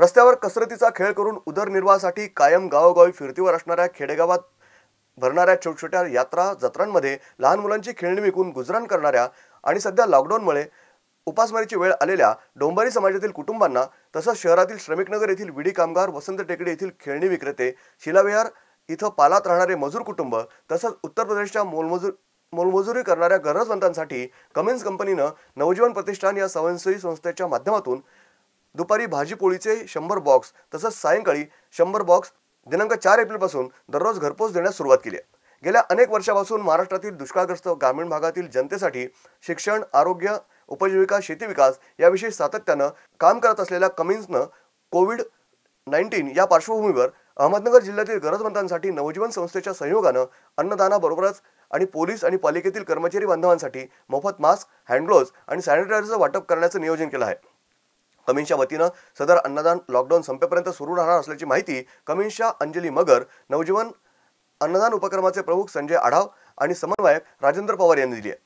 रस्त्यावर कसरतीचा खेळ करून उदरनिर्वाहासाठी कायम गावोगावी फिरतीवर असणाऱ्या खेडेगावात भरणाऱ्या छोटछोट्या यात्रा जत्रांमध्ये लहान मुलांची खेळणी विकून गुजराण करणाऱ्या आणि सध्या लॉकडाऊनमुळे उपासमारीची वेळ आलेल्या डोंबारी समाजातील कुटुंबांना तसंच शहरातील श्रमिकनगर येथील विडी कामगार वसंत टेकडी येथील खेळणी विक्रेते शिलाविहार इथं पालात राहणारे मजूर कुटुंब तसंच उत्तर प्रदेशच्या मोलमजूर मोलमजुरी करणाऱ्या गरजवंतांसाठी कमिन्स कंपनीनं नवजीवन प्रतिष्ठान या स्वयंसेवी संस्थेच्या माध्यमातून दुपारी भाजीपोळीचे शंभर बॉक्स तसंच सायंकाळी शंभर बॉक्स दिनांक चार एप्रिलपासून दररोज घरपोच देण्यास सुरुवात केली आहे गेल्या अनेक वर्षापासून महाराष्ट्रातील दुष्काळग्रस्त ग्रामीण भागातील जनतेसाठी शिक्षण आरोग्य उपजीविका शेती विकास याविषयी सातत्यानं काम करत असलेल्या कमिन्सनं कोविड नाईन्टीन या पार्श्वभूमीवर अहमदनगर जिल्ह्यातील गरजवंतांसाठी नवजीवन संस्थेच्या सहयोगानं अन्नदानाबरोबरच आणि पोलीस आणि पालिकेतील कर्मचारी बांधवांसाठी मोफत मास्क हँडग्लोव्ज आणि सॅनिटायझरचं वाटप करण्याचं नियोजन केलं आहे कमिन्सच्या वतीनं सदर अन्नदान लॉकडाऊन संपेपर्यंत सुरू राहणार असल्याची माहिती कमिन्सच्या अंजली मगर नवजीवन अन्नदान उपक्रमाचे प्रमुख संजय आढाव आणि समन्वयक राजेंद्र पवार यांनी दिली आहे